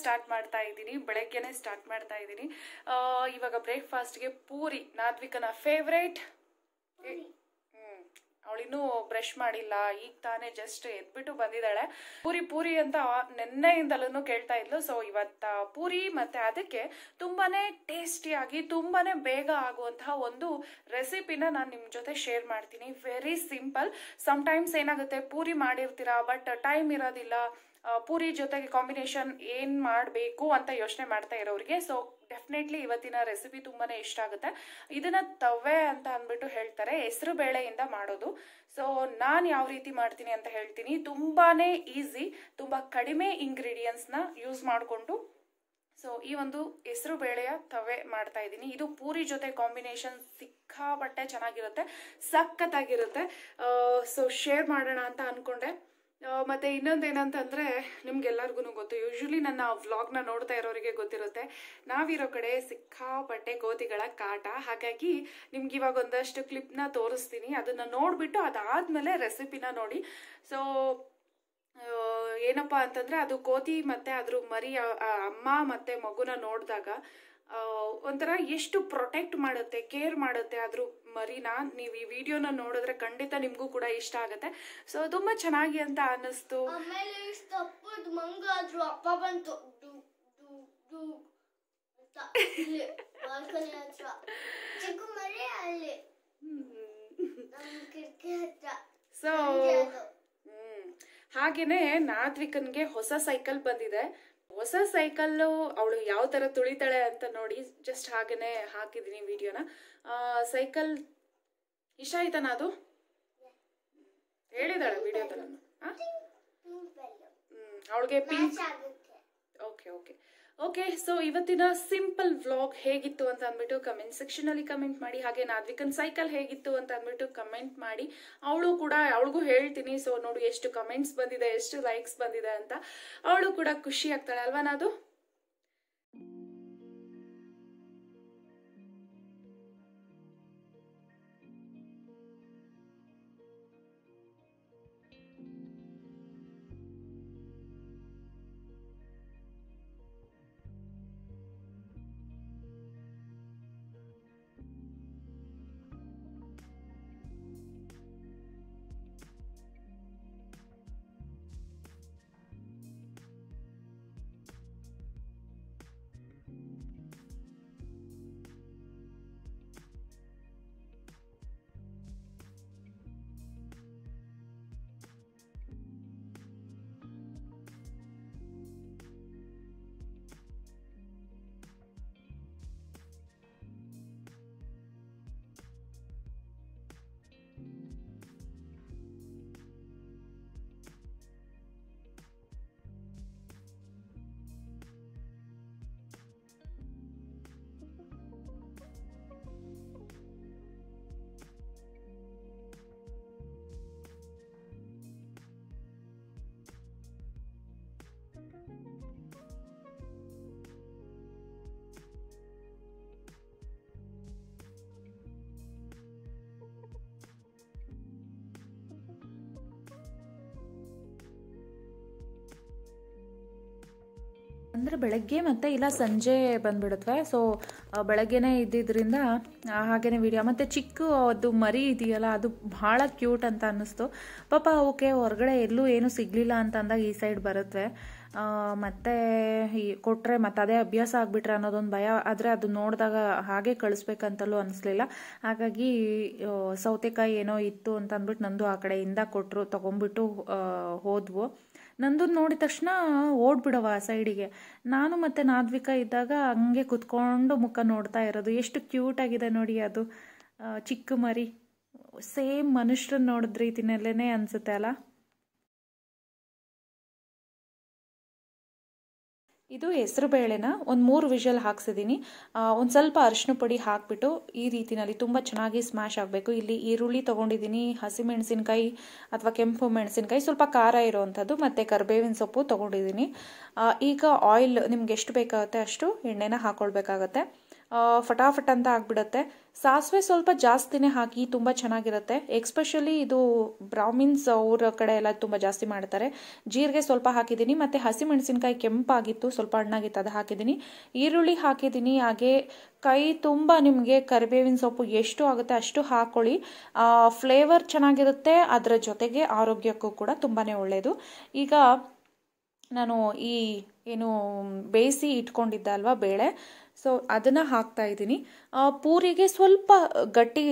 start ಮಾಡ್ತಾ ಇದ್ದೀನಿ ಬೆಳಗ್ಗೆನೆ ಸ್ಟಾರ್ಟ್ ಮಾಡ್ತಾ ಇದ್ದೀನಿ ಇವಾಗ ಬ್ರೇಕ್ಫಾಸ್ಟ್ಗೆ ಪೂರಿ ನಾದ್ವಿಕನ ಫೇವ್ರೇಟ್ ಅವಳಿನ್ನೂ ಬ್ರಷ್ ಮಾಡಿಲ್ಲ ಈಗ ತಾನೇ ಜಸ್ಟ್ ಎದ್ಬಿಟ್ಟು ಬಂದಿದ್ದಾಳೆ ಪೂರಿ ಪೂರಿ ಅಂತ ನೆನ್ನೆಯಿಂದಲೂ ಕೇಳ್ತಾ ಇದ್ಲು ಸೊ ಇವತ್ತ ಪೂರಿ ಮತ್ತೆ ಅದಕ್ಕೆ ತುಂಬಾನೇ ಟೇಸ್ಟಿಯಾಗಿ ತುಂಬಾನೇ ಬೇಗ ಆಗುವಂತಹ ಒಂದು ರೆಸಿಪಿನ ನಾನು ನಿಮ್ಮ ಜೊತೆ ಶೇರ್ ಮಾಡ್ತೀನಿ ವೆರಿ ಸಿಂಪಲ್ ಸಮ್ಟೈಮ್ಸ್ ಏನಾಗುತ್ತೆ ಪೂರಿ ಮಾಡಿರ್ತೀರಾ ಬಟ್ ಟೈಮ್ ಇರೋದಿಲ್ಲ ಪೂರಿ ಜೊತೆಗೆ ಕಾಂಬಿನೇಷನ್ ಏನು ಮಾಡಬೇಕು ಅಂತ ಯೋಚನೆ ಮಾಡ್ತಾ ಇರೋರಿಗೆ ಸೊ ಡೆಫಿನೆಟ್ಲಿ ಇವತ್ತಿನ ರೆಸಿಪಿ ತುಂಬಾ ಇಷ್ಟ ಆಗುತ್ತೆ ಇದನ್ನ ತವೆ ಅಂತ ಅಂದ್ಬಿಟ್ಟು ಹೇಳ್ತಾರೆ ಹೆಸರು ಬೇಳೆಯಿಂದ ಮಾಡೋದು ಸೊ ನಾನು ಯಾವ ರೀತಿ ಮಾಡ್ತೀನಿ ಅಂತ ಹೇಳ್ತೀನಿ ತುಂಬಾ ಈಸಿ ತುಂಬ ಕಡಿಮೆ ನ ಯೂಸ್ ಮಾಡಿಕೊಂಡು ಸೊ ಈ ಒಂದು ಹೆಸರು ಬೇಳೆಯ ತವೆ ಮಾಡ್ತಾ ಇದ್ದೀನಿ ಇದು ಪೂರಿ ಜೊತೆ ಕಾಂಬಿನೇಷನ್ ಸಿಕ್ಕಾಪಟ್ಟೆ ಚೆನ್ನಾಗಿರುತ್ತೆ ಸಖತ್ತಾಗಿರುತ್ತೆ ಸೊ ಶೇರ್ ಮಾಡೋಣ ಅಂತ ಅನ್ಕೊಂಡೆ ಮತ್ತು ಇನ್ನೊಂದು ಏನಂತಂದರೆ ನಿಮ್ಗೆಲ್ಲರಿಗೂ ಗೊತ್ತು ಯೂಶ್ವಲಿ ನನ್ನ ವ್ಲಾಗ್ನ ನೋಡ್ತಾ ಇರೋರಿಗೆ ಗೊತ್ತಿರುತ್ತೆ ನಾವಿರೋ ಕಡೆ ಸಿಕ್ಕಾಪಟ್ಟೆ ಕೋತಿಗಳ ಕಾಟ ಹಾಗಾಗಿ ನಿಮ್ಗೆ ಇವಾಗ ಒಂದಷ್ಟು ಕ್ಲಿಪ್ನ ತೋರಿಸ್ತೀನಿ ಅದನ್ನು ನೋಡಿಬಿಟ್ಟು ಅದಾದಮೇಲೆ ರೆಸಿಪಿನ ನೋಡಿ ಸೊ ಏನಪ್ಪ ಅಂತಂದರೆ ಅದು ಕೋತಿ ಮತ್ತು ಅದ್ರ ಮರಿ ಅಮ್ಮ ಮತ್ತು ಮಗುನ ನೋಡಿದಾಗ ಒಂಥರ ಎಷ್ಟು ಪ್ರೊಟೆಕ್ಟ್ ಮಾಡುತ್ತೆ ಕೇರ್ ಮಾಡುತ್ತೆ ಆದರೂ ಮರಿನಾ ನೀವು ಈ ವಿಡಿಯೋನ ನೋಡಿದ್ರೆ ಖಂಡಿತ ನಿಮಗೂ ಕೂಡ ಇಷ್ಟ ಆಗುತ್ತೆ ಸೊ ತುಂಬಾ ಚೆನ್ನಾಗಿ ಅಂತ ಅನ್ನಿಸ್ತು ಅಪ್ಪ ಬಂತು ಸೊ ಹಾಗೇನೆ ನಾದ್ವಿಕನ್ಗೆ ಹೊಸ ಸೈಕಲ್ ಬಂದಿದೆ ಹೊಸ ಸೈಕಲ್ಲು ಅವಳು ಯಾವ ಥರ ತುಳಿತಾಳೆ ಅಂತ ನೋಡಿ ಜಸ್ಟ್ ಹಾಗೇ ಹಾಕಿದ್ದೀನಿ ವಿಡಿಯೋನ ಸೈಕಲ್ ಇಷ್ಟ ಆಯ್ತಾನ ಅದು ಹೇಳಿದಾಳೆ ವಿಡಿಯೋ ಥರ ಅವಳಿಗೆ pink okay okay okay so ಇವತ್ತಿನ ಸಿಂಪಲ್ ವ್ಲಾಗ್ ಹೇಗಿತ್ತು ಅಂತ ಅಂದ್ಬಿಟ್ಟು ಕಮೆಂಟ್ ಅಲ್ಲಿ ಕಮೆಂಟ್ ಮಾಡಿ ಹಾಗೆ ನಾದ್ವಿಕನ್ ಸೈಕಲ್ ಹೇಗಿತ್ತು ಅಂತ ಅಂದ್ಬಿಟ್ಟು ಕಮೆಂಟ್ ಮಾಡಿ ಅವಳು ಕೂಡ ಅವಳಿಗೂ ಹೇಳ್ತೀನಿ ಸೊ ನೋಡು ಎಷ್ಟು ಕಮೆಂಟ್ಸ್ ಬಂದಿದೆ ಎಷ್ಟು ಲೈಕ್ಸ್ ಬಂದಿದೆ ಅಂತ ಅವಳು ಕೂಡ ಖುಷಿ ಆಗ್ತಾಳೆ ಅಲ್ವಾ ನಾದು ಅಂದರೆ ಬೆಳಗ್ಗೆ ಮತ್ತು ಇಲ್ಲ ಸಂಜೆ ಬಂದುಬಿಡುತ್ತವೆ ಸೊ ಬೆಳಗ್ಗೆನೇ ಇದ್ದಿದ್ದರಿಂದ ಹಾಗೇ ವೀಡಿಯೋ ಮತ್ತು ಚಿಕ್ಕ ಅದು ಮರಿ ಇದೆಯಲ್ಲ ಅದು ಭಾಳ ಕ್ಯೂಟ್ ಅಂತ ಅನ್ನಿಸ್ತು ಪಾಪ ಓಕೆ ಹೊರಗಡೆ ಎಲ್ಲೂ ಏನೂ ಸಿಗಲಿಲ್ಲ ಅಂತ ಅಂದಾಗ ಈ ಸೈಡ್ ಬರುತ್ತೆ ಮತ್ತು ಈ ಕೊಟ್ಟರೆ ಮತ್ತು ಅದೇ ಅಭ್ಯಾಸ ಆಗಿಬಿಟ್ರೆ ಅನ್ನೋದೊಂದು ಭಯ ಆದರೆ ಅದು ನೋಡಿದಾಗ ಹಾಗೆ ಕಳಿಸ್ಬೇಕಂತಲೂ ಅನಿಸ್ಲಿಲ್ಲ ಹಾಗಾಗಿ ಸೌತೆಕಾಯಿ ಏನೋ ಇತ್ತು ಅಂತ ಅಂದ್ಬಿಟ್ಟು ನಂದು ಆ ಕಡೆಯಿಂದ ಕೊಟ್ಟರು ತೊಗೊಂಬಿಟ್ಟು ಹೋದ್ವು ನಂದು ನೋಡಿದ ತಕ್ಷಣ ಓಡ್ಬಿಡವ ಆ ಸೈಡಿಗೆ ನಾನು ಮತ್ತು ನಾದ್ವಿಕ ಇದ್ದಾಗ ಹಂಗೆ ಕುತ್ಕೊಂಡು ಮುಖ ನೋಡ್ತಾ ಇರೋದು ಎಷ್ಟು ಕ್ಯೂಟ್ ಆಗಿದೆ ನೋಡಿ ಅದು ಚಿಕ್ಕ ಮರಿ ಸೇಮ್ ಮನುಷ್ಯರನ್ನ ನೋಡಿದ ರೀತಿನಲ್ಲೇನೆ ಅನಿಸುತ್ತೆ ಅಲ್ಲ ಇದು ಹೆಸರು ಬೇಳೆನ ಒಂದು ಮೂರು ವಿಷಲ್ ಹಾಕ್ಸಿದ್ದೀನಿ ಒಂದು ಸ್ವಲ್ಪ ಅರಿಶಿನ ಪುಡಿ ಹಾಕಿಬಿಟ್ಟು ಈ ರೀತಿಯಲ್ಲಿ ತುಂಬ ಚೆನ್ನಾಗಿ ಸ್ಮ್ಯಾಶ್ ಆಗಬೇಕು ಇಲ್ಲಿ ಈರುಳ್ಳಿ ತೊಗೊಂಡಿದ್ದೀನಿ ಹಸಿಮೆಣಸಿನ್ಕಾಯಿ ಅಥವಾ ಕೆಂಪು ಮೆಣಸಿನ್ಕಾಯಿ ಸ್ವಲ್ಪ ಖಾರ ಇರೋವಂಥದ್ದು ಮತ್ತು ಕರ್ಬೇವಿನ ಸೊಪ್ಪು ತೊಗೊಂಡಿದ್ದೀನಿ ಈಗ ಆಯಿಲ್ ನಿಮ್ಗೆ ಎಷ್ಟು ಬೇಕಾಗುತ್ತೆ ಅಷ್ಟು ಎಣ್ಣೆನ ಹಾಕ್ಕೊಳ್ಬೇಕಾಗತ್ತೆ ಫಟಾಫಟ್ ಅಂತ ಆಗ್ಬಿಡತ್ತೆ ಸಾಸಿವೆ ಸ್ವಲ್ಪ ಜಾಸ್ತಿನೇ ಹಾಕಿ ತುಂಬ ಚೆನ್ನಾಗಿರುತ್ತೆ ಎಕ್ಸ್ಪೆಷಲಿ ಇದು ಬ್ರಾಹ್ಮಿನ್ಸ್ ಅವರ ಕಡೆ ಎಲ್ಲ ತುಂಬ ಜಾಸ್ತಿ ಮಾಡ್ತಾರೆ ಜೀರಿಗೆ ಸ್ವಲ್ಪ ಹಾಕಿದ್ದೀನಿ ಮತ್ತು ಹಸಿಮೆಣಸಿನ್ಕಾಯಿ ಕೆಂಪಾಗಿತ್ತು ಸ್ವಲ್ಪ ಹಣ್ಣಾಗಿತ್ತು ಅದು ಹಾಕಿದ್ದೀನಿ ಈರುಳ್ಳಿ ಹಾಕಿದ್ದೀನಿ ಹಾಗೆ ಕೈ ತುಂಬ ನಿಮಗೆ ಕರಿಬೇವಿನ ಸೊಪ್ಪು ಎಷ್ಟು ಆಗುತ್ತೆ ಅಷ್ಟು ಹಾಕೊಳ್ಳಿ ಫ್ಲೇವರ್ ಚೆನ್ನಾಗಿರುತ್ತೆ ಅದರ ಜೊತೆಗೆ ಆರೋಗ್ಯಕ್ಕೂ ಕೂಡ ತುಂಬಾ ಒಳ್ಳೆಯದು ಈಗ ನಾನು ಈ ಏನು ಬೇಯಿಸಿ ಇಟ್ಕೊಂಡಿದ್ದೆ ಅಲ್ವಾ ಬೇಳೆ ಸೊ ಅದನ್ನು ಹಾಕ್ತಾ ಇದ್ದೀನಿ ಪೂರಿಗೆ ಸ್ವಲ್ಪ ಗಟ್ಟಿ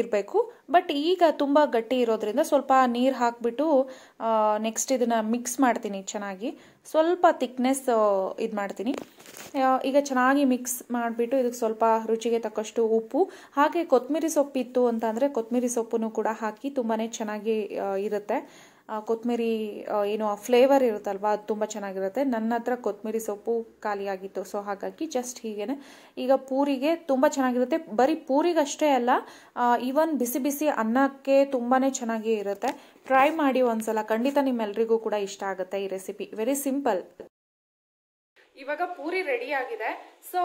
ಇರಬೇಕು ಬಟ್ ಈಗ ತುಂಬ ಗಟ್ಟಿ ಇರೋದ್ರಿಂದ ಸ್ವಲ್ಪ ನೀರು ಹಾಕಿಬಿಟ್ಟು ನೆಕ್ಸ್ಟ್ ಇದನ್ನು ಮಿಕ್ಸ್ ಮಾಡ್ತೀನಿ ಚೆನ್ನಾಗಿ ಸ್ವಲ್ಪ ತಿಕ್ನೆಸ್ ಇದು ಮಾಡ್ತೀನಿ ಈಗ ಚೆನ್ನಾಗಿ ಮಿಕ್ಸ್ ಮಾಡಿಬಿಟ್ಟು ಇದಕ್ಕೆ ಸ್ವಲ್ಪ ರುಚಿಗೆ ತಕ್ಕಷ್ಟು ಉಪ್ಪು ಹಾಗೆ ಕೊತ್ತಂಬರಿ ಸೊಪ್ಪಿತ್ತು ಅಂತಂದರೆ ಕೊತ್ತಂಬರಿ ಸೊಪ್ಪನ್ನು ಕೂಡ ಹಾಕಿ ತುಂಬಾ ಚೆನ್ನಾಗಿ ಇರುತ್ತೆ ಕೊತ್ತಂಬರಿ ಆ ಫ್ಲೇವರ್ ಇರುತ್ತಲ್ವಾ ಅದು ತುಂಬ ಚೆನ್ನಾಗಿರುತ್ತೆ ನನ್ನ ಹತ್ರ ಕೊತ್ತಂಬರಿ ಸೊಪ್ಪು ಖಾಲಿಯಾಗಿತ್ತು ಸೊ ಹಾಗಾಗಿ ಜಸ್ಟ್ ಹೀಗೇನೆ ಈಗ ಪೂರಿಗೆ ತುಂಬ ಚೆನ್ನಾಗಿರುತ್ತೆ ಬರೀ ಪೂರಿಗಷ್ಟೇ ಅಲ್ಲ ಈವನ್ ಬಿಸಿ ಬಿಸಿ ಅನ್ನಕ್ಕೆ ತುಂಬಾ ಚೆನ್ನಾಗಿ ಇರುತ್ತೆ ಟ್ರೈ ಮಾಡಿ ಒಂದ್ಸಲ ಖಂಡಿತ ನಿಮ್ಮೆಲ್ರಿಗೂ ಕೂಡ ಇಷ್ಟ ಆಗುತ್ತೆ ಈ ರೆಸಿಪಿ ವೆರಿ ಸಿಂಪಲ್ ಇವಾಗ ಪೂರಿ ರೆಡಿ ಆಗಿದೆ ಸೊ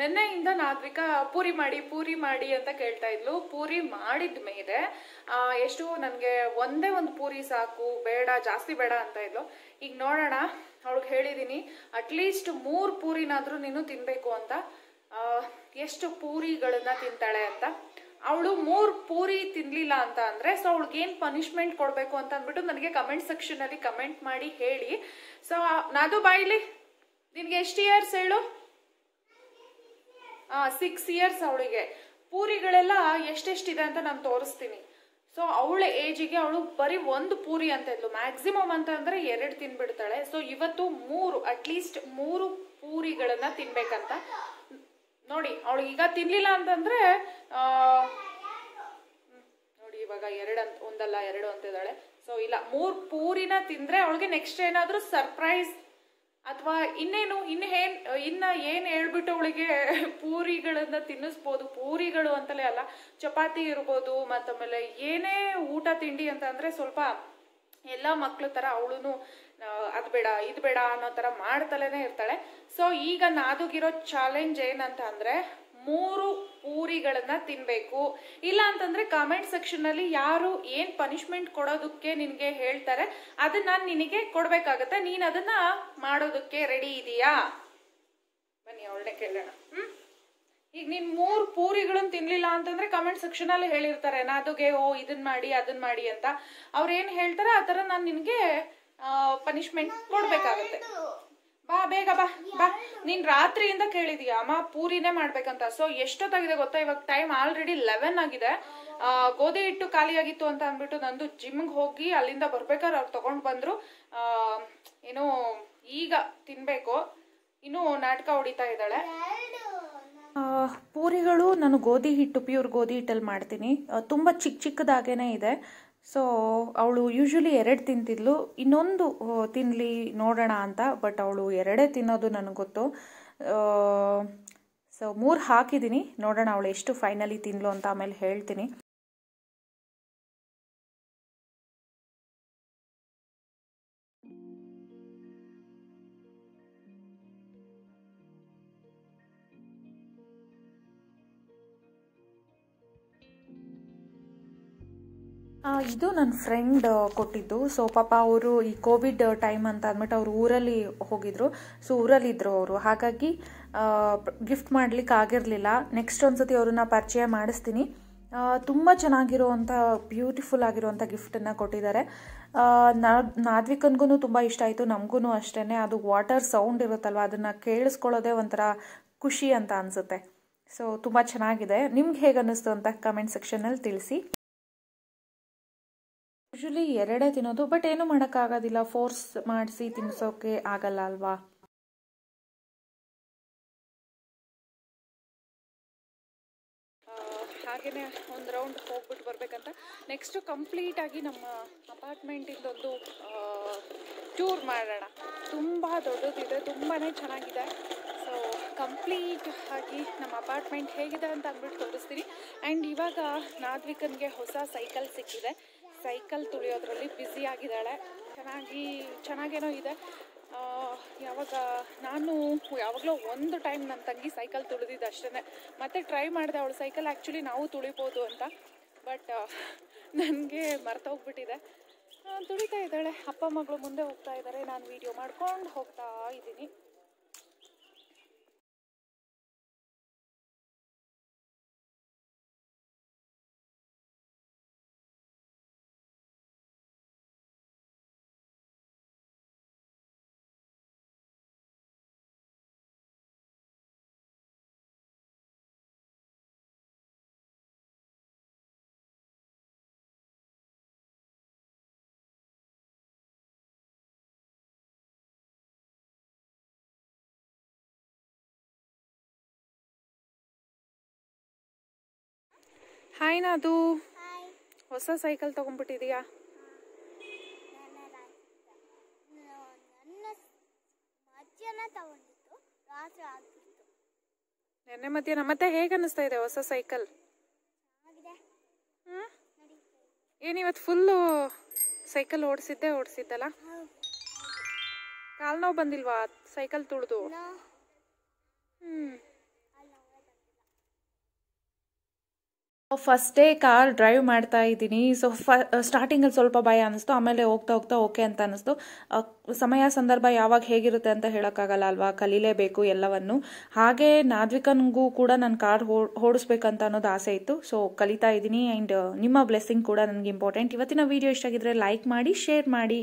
ನಿನ್ನೆಯಿಂದ ನಾದ್ವಿಕ ಪೂರಿ ಮಾಡಿ ಪೂರಿ ಮಾಡಿ ಅಂತ ಕೇಳ್ತಾ ಇದ್ಲು ಪೂರಿ ಮಾಡಿದ ಮೇಲೆ ಎಷ್ಟು ನನಗೆ ಒಂದೇ ಒಂದು ಪೂರಿ ಸಾಕು ಬೇಡ ಜಾಸ್ತಿ ಬೇಡ ಅಂತ ಇದ್ಲು ಈಗ ನೋಡೋಣ ಅವಳಿಗೆ ಹೇಳಿದೀನಿ ಅಟ್ಲೀಸ್ಟ್ ಮೂರು ಪೂರಿನಾದ್ರೂ ನೀನು ತಿನ್ಬೇಕು ಅಂತ ಎಷ್ಟು ಪೂರಿಗಳನ್ನ ತಿಂತಾಳೆ ಅಂತ ಅವಳು ಮೂರು ಪೂರಿ ತಿನ್ಲಿಲ್ಲ ಅಂತ ಅಂದ್ರೆ ಸೊ ಅವಳಿಗೆ ಏನು ಪನಿಷ್ಮೆಂಟ್ ಕೊಡಬೇಕು ಅಂತ ಅಂದ್ಬಿಟ್ಟು ನನಗೆ ಕಮೆಂಟ್ ಸೆಕ್ಷನ್ ಅಲ್ಲಿ ಕಮೆಂಟ್ ಮಾಡಿ ಹೇಳಿ ಸೊ ನಾದು ಬಾಯ್ಲಿ ನಿನ್ಗೆ ಎಷ್ಟು ಇಯರ್ಸ್ ಹೇಳು ಸಿಕ್ಸ್ ಇಯರ್ಸ್ ಅವಳಿಗೆ ಪೂರಿಗಳೆಲ್ಲ ಎಷ್ಟೆಷ್ಟಿದೆ ಅಂತ ನಾನು ತೋರಿಸ್ತೀನಿ ಸೊ ಅವಳ ಏಜಿಗೆ ಅವಳು ಬರೀ ಒಂದು ಪೂರಿ ಅಂತ ಇದ್ಲು ಮ್ಯಾಕ್ಸಿಮಮ್ ಅಂತ ಅಂದ್ರೆ ಎರಡು ತಿನ್ಬಿಡ್ತಾಳೆ ಸೊ ಇವತ್ತು ಮೂರು ಅಟ್ಲೀಸ್ಟ್ ಮೂರು ಪೂರಿಗಳನ್ನ ತಿನ್ಬೇಕಂತ ನೋಡಿ ಈಗ ತಿನ್ಲಿಲ್ಲ ಅಂತಂದ್ರೆ ನೋಡಿ ಇವಾಗ ಎರಡು ಅಂತ ಒಂದಲ್ಲ ಎರಡು ಅಂತ ಇದ್ದಾಳೆ ಸೊ ಇಲ್ಲ ಮೂರು ಪೂರಿನ ತಿಂದ್ರೆ ಅವಳಿಗೆ ನೆಕ್ಸ್ಟ್ ಏನಾದರೂ ಸರ್ಪ್ರೈಸ್ ಅಥವಾ ಇನ್ನೇನು ಇನ್ನು ಏನ್ ಇನ್ನ ಏನು ಹೇಳ್ಬಿಟ್ಟು ಅವಳಿಗೆ ಪೂರಿಗಳನ್ನ ತಿನ್ನಿಸ್ಬೋದು ಪೂರಿಗಳು ಅಂತಲೇ ಅಲ್ಲ ಚಪಾತಿ ಇರ್ಬೋದು ಮತ್ತೊಮ್ಮೆಲೆ ಏನೇ ಊಟ ತಿಂಡಿ ಅಂತ ಅಂದ್ರೆ ಸ್ವಲ್ಪ ಎಲ್ಲ ಮಕ್ಳ ತರ ಅವಳುನು ಅದು ಬೇಡ ಇದು ಬೇಡ ಅನ್ನೋ ತರ ಮಾಡ್ತಲೇನೆ ಇರ್ತಾಳೆ ಸೊ ಈಗ ನಾದುಗಿರೋ ಚಾಲೆಂಜ್ ಏನಂತ ಅಂದ್ರೆ ಮೂರು ಪೂರಿಗಳನ್ನ ತಿನ್ಬೇಕು ಇಲ್ಲ ಅಂತಂದ್ರೆ ಕಾಮೆಂಟ್ ಸೆಕ್ಷನ್ ಅಲ್ಲಿ ಯಾರು ಏನ್ ಪನಿಷ್ಮೆಂಟ್ ಕೊಡೋದಕ್ಕೆ ನಿನ್ಗೆ ಹೇಳ್ತಾರೆ ಅದನ್ನ ನಿನಗೆ ಕೊಡ್ಬೇಕಾಗತ್ತೆ ನೀನ್ ಅದನ್ನ ಮಾಡೋದಕ್ಕೆ ರೆಡಿ ಇದೀಯಾ ಬನ್ನಿ ಒಳ್ಳೆ ಕೇಳೋಣ ಹ್ಮ್ ಈಗ ನೀನ್ ಮೂರ್ ಪೂರಿಗಳನ್ನ ತಿನ್ಲಿಲ್ಲ ಅಂತಂದ್ರೆ ಕಮೆಂಟ್ ಸೆಕ್ಷನ್ ಅಲ್ಲಿ ಹೇಳಿರ್ತಾರೆ ನಾದುಗೆ ಓ ಇದನ್ ಮಾಡಿ ಅದನ್ ಮಾಡಿ ಅಂತ ಅವ್ರ ಏನ್ ಹೇಳ್ತಾರೆ ಆತರ ನಾನು ನಿನ್ಗೆ ಪನಿಷ್ಮೆಂಟ್ ಕೊಡ್ಬೇಕಾಗತ್ತೆ ಬಾ ಬೇಗ ಬಾ ಬಾ ನೀನ್ ರಾತ್ರಿಯಿಂದ ಕೇಳಿದೀಯ ಅಮ್ಮ ಪೂರಿನೇ ಮಾಡ್ಬೇಕಂತ ಸೊ ಎಷ್ಟೊತ್ತಾಗಿದೆ ಗೊತ್ತಾ ಇವಾಗ ಟೈಮ್ ಆಲ್ರೆಡಿ ಲೆವೆನ್ ಆಗಿದೆ ಗೋಧಿ ಹಿಟ್ಟು ಖಾಲಿಯಾಗಿತ್ತು ಅಂತ ಅಂದ್ಬಿಟ್ಟು ನಂದು ಜಿಮ್ಗೆ ಹೋಗಿ ಅಲ್ಲಿಂದ ಬರ್ಬೇಕಾದ್ರೆ ಅವ್ರು ತಗೊಂಡ್ ಬಂದ್ರು ಏನು ಈಗ ತಿನ್ಬೇಕು ಇನ್ನು ನಾಟಕ ಹೊಡಿತಾ ಇದ್ದಾಳೆ ಪೂರಿಗಳು ನಾನು ಗೋಧಿ ಹಿಟ್ಟು ಪ್ಯೂರ್ ಗೋಧಿ ಹಿಟ್ಟಲ್ಲಿ ಮಾಡ್ತೀನಿ ತುಂಬ ಚಿಕ್ಕ ಚಿಕ್ಕದಾಗೇನೆ ಇದೆ ಸೊ ಅವಳು ಯೂಶ್ವಲಿ ಎರಡು ತಿಂತಿದ್ಲು ಇನ್ನೊಂದು ತಿನ್ನಲಿ ನೋಡೋಣ ಅಂತ ಬಟ್ ಅವಳು ಎರಡೇ ತಿನ್ನೋದು ನನಗೆ ಗೊತ್ತು ಸೊ ಮೂರು ಹಾಕಿದ್ದೀನಿ ನೋಡೋಣ ಅವಳು ಎಷ್ಟು ಫೈನಲಿ ತಿನ್ಲು ಅಂತ ಆಮೇಲೆ ಹೇಳ್ತೀನಿ ಇದು ನನ್ನ ಫ್ರೆಂಡ್ ಕೊಟ್ಟಿದ್ದು ಸೊ ಪಾಪ ಅವರು ಈ ಕೋವಿಡ್ ಟೈಮ್ ಅಂತ ಅಂದ್ಬಿಟ್ಟು ಅವರು ಊರಲ್ಲಿ ಹೋಗಿದ್ರು ಸೊ ಊರಲ್ಲಿದ್ದರು ಅವರು ಹಾಗಾಗಿ ಗಿಫ್ಟ್ ಮಾಡ್ಲಿಕ್ಕೆ ಆಗಿರಲಿಲ್ಲ ನೆಕ್ಸ್ಟ್ ಒಂದ್ಸತಿ ಅವ್ರನ್ನ ಪರಿಚಯ ಮಾಡಿಸ್ತೀನಿ ತುಂಬ ಚೆನ್ನಾಗಿರುವಂಥ ಬ್ಯೂಟಿಫುಲ್ ಆಗಿರುವಂಥ ಗಿಫ್ಟನ್ನು ಕೊಟ್ಟಿದ್ದಾರೆ ನಾದ್ವಿಕನ್ಗೂ ತುಂಬ ಇಷ್ಟ ಆಯಿತು ನಮಗೂ ಅಷ್ಟೇ ಅದು ವಾಟರ್ ಸೌಂಡ್ ಇರುತ್ತಲ್ವ ಅದನ್ನು ಕೇಳಿಸ್ಕೊಳ್ಳೋದೇ ಒಂಥರ ಖುಷಿ ಅಂತ ಅನಿಸುತ್ತೆ ಸೊ ತುಂಬ ಚೆನ್ನಾಗಿದೆ ನಿಮ್ಗೆ ಹೇಗೆ ಅನ್ನಿಸ್ತು ಅಂತ ಕಮೆಂಟ್ ಸೆಕ್ಷನಲ್ಲಿ ತಿಳಿಸಿ ಯೂಶಲಿ ಎರಡೇ ತಿನ್ನೋದು ಬಟ್ ಏನು ಮಾಡೋಕ್ಕಾಗೋದಿಲ್ಲ ಫೋರ್ಸ್ ಮಾಡಿಸಿ ತಿನ್ನಿಸೋಕೆ ಆಗಲ್ಲ ಅಲ್ವಾ ಹಾಗೇ ಒಂದು ರೌಂಡ್ ಹೋಗ್ಬಿಟ್ಟು ಬರಬೇಕಂತ ನೆಕ್ಸ್ಟು ಕಂಪ್ಲೀಟಾಗಿ ನಮ್ಮ ಅಪಾರ್ಟ್ಮೆಂಟಿಂದ ಒಂದು ಟೂರ್ ಮಾಡೋಣ ತುಂಬ ದೊಡ್ಡದಿದೆ ತುಂಬಾ ಚೆನ್ನಾಗಿದೆ ಸೊ ಕಂಪ್ಲೀಟ್ ಆಗಿ ನಮ್ಮ ಅಪಾರ್ಟ್ಮೆಂಟ್ ಹೇಗಿದೆ ಅಂತ ಅಂದ್ಬಿಟ್ಟು ತೋರಿಸ್ತೀನಿ ಆ್ಯಂಡ್ ಇವಾಗ ನಾದ್ವಿಕನ್ಗೆ ಹೊಸ ಸೈಕಲ್ ಸಿಕ್ಕಿದೆ ಸೈಕಲ್ ತುಳಿಯೋದ್ರಲ್ಲಿ ಬ್ಯುಸಿ ಆಗಿದ್ದಾಳೆ ಚೆನ್ನಾಗಿ ಚೆನ್ನಾಗೇನೋ ಇದೆ ಯಾವಾಗ ನಾನು ಯಾವಾಗಲೂ ಒಂದು ಟೈಮ್ ನನ್ನ ತಂಗಿ ಸೈಕಲ್ ತುಳಿದಿದ್ದು ಅಷ್ಟೇ ಮತ್ತೆ ಟ್ರೈ ಮಾಡಿದೆ ಅವಳು ಸೈಕಲ್ ಆ್ಯಕ್ಚುಲಿ ನಾವು ತುಳಿಬೋದು ಅಂತ ಬಟ್ ನನಗೆ ಮರ್ತೋಗ್ಬಿಟ್ಟಿದೆ ತುಳಿತಾ ಇದ್ದಾಳೆ ಅಪ್ಪ ಮಗಳು ಮುಂದೆ ಹೋಗ್ತಾ ಇದ್ದಾರೆ ನಾನು ವೀಡಿಯೋ ಮಾಡ್ಕೊಂಡು ಹೋಗ್ತಾ ಇದ್ದೀನಿ ಹಾಯ್ ನಾದು ಹೊಸ ಸೈಕಲ್ ತಗೊಂಡ್ಬಿಟ್ಟಿದೀಯಾ ನೆನ್ನೆ ಮಧ್ಯಾಹ್ನ ಮತ್ತೆ ಹೇಗೆ ಅನಿಸ್ತಾ ಇದೆ ಹೊಸ ಸೈಕಲ್ ಏನಿವತ್ತು ಫುಲ್ಲು ಸೈಕಲ್ ಓಡಿಸಿದ್ದೆ ಓಡಿಸಿದ್ದಲ್ಲ ಕಾಲ್ ನೋವು ಬಂದಿಲ್ವಾ ಸೈಕಲ್ ತುಳಿದು ಹ್ಮ್ ಫಸ್ಟ್ ಡೇ ಕಾರ್ ಡ್ರೈವ್ ಮಾಡ್ತಾ ಇದ್ದೀನಿ ಸೊ ಫ ಸ್ಟಾರ್ಟಿಂಗಲ್ಲಿ ಸ್ವಲ್ಪ ಭಯ ಅನ್ನಿಸ್ತು ಆಮೇಲೆ ಹೋಗ್ತಾ ಹೋಗ್ತಾ ಓಕೆ ಅಂತ ಅನ್ನಿಸ್ತು ಸಮಯ ಸಂದರ್ಭ ಯಾವಾಗ ಹೇಗಿರುತ್ತೆ ಅಂತ ಹೇಳೋಕ್ಕಾಗಲ್ಲ ಅಲ್ವಾ ಕಲೀಲೇಬೇಕು ಎಲ್ಲವನ್ನು ಹಾಗೆ ನಾದ್ವಿಕನಿಗೂ ಕೂಡ ನಾನು ಕಾರ್ ಓಡಿಸ್ಬೇಕಂತ ಅನ್ನೋದು ಆಸೆ ಇತ್ತು ಸೊ ಕಲಿತಾ ಇದ್ದೀನಿ ಆ್ಯಂಡ್ ನಿಮ್ಮ ಬ್ಲೆಸ್ಸಿಂಗ್ ಕೂಡ ನನಗೆ ಇಂಪಾರ್ಟೆಂಟ್ ಇವತ್ತಿನ ವೀಡಿಯೋ ಇಷ್ಟ ಆಗಿದ್ರೆ ಲೈಕ್ ಮಾಡಿ ಶೇರ್ ಮಾಡಿ